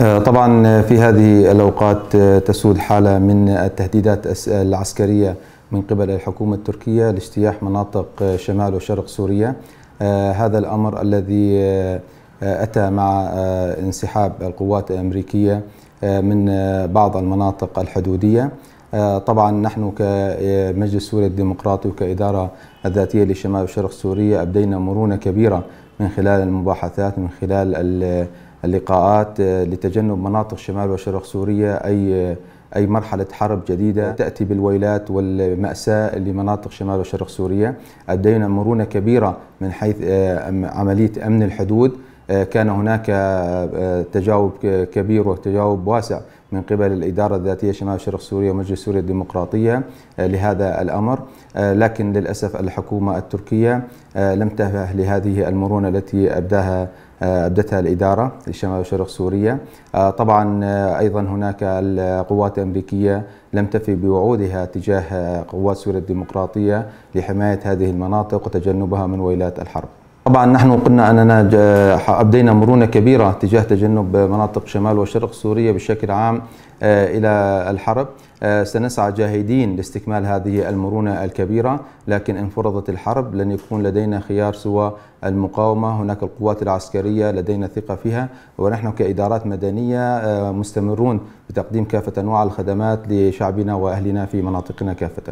آه، طبعا في هذه الأوقات آه، تسود حالة من التهديدات العسكرية من قبل الحكومة التركية لاجتياح مناطق آه، شمال وشرق سوريا هذا الأمر الذي أتى مع انسحاب القوات الأمريكية من بعض المناطق الحدودية طبعا نحن كمجلس سوريا الديمقراطي وكإدارة الذاتية لشمال وشرق سوريا أبدينا مرونة كبيرة من خلال المباحثات من خلال اللقاءات آه، لتجنب مناطق شمال وشرق سوريا أي آه، أي مرحلة حرب جديدة تأتي بالويلات والمأساة لمناطق شمال وشرق سوريا أدينا مرونة كبيرة من حيث آه، عملية أمن الحدود كان هناك تجاوب كبير وتجاوب واسع من قبل الإدارة الذاتية شمال شرق سوريا ومجلس سوريا الديمقراطية لهذا الأمر لكن للأسف الحكومة التركية لم تفه لهذه المرونة التي أبداها آه، أبدتها الإدارة لشمال وشرق سوريا آه، طبعا آه، أيضا هناك القوات الأمريكية لم تفي بوعودها تجاه قوات سوريا الديمقراطية لحماية هذه المناطق وتجنبها من ويلات الحرب طبعا نحن قلنا اننا ابدينا مرونه كبيره تجاه تجنب مناطق شمال وشرق سوريا بشكل عام آه، الى الحرب آه، سنسعى جاهدين لاستكمال هذه المرونه الكبيره لكن ان فرضت الحرب لن يكون لدينا خيار سوى المقاومه هناك القوات العسكريه لدينا ثقه فيها ونحن كادارات مدنيه آه، مستمرون بتقديم كافه انواع الخدمات لشعبنا واهلنا في مناطقنا كافه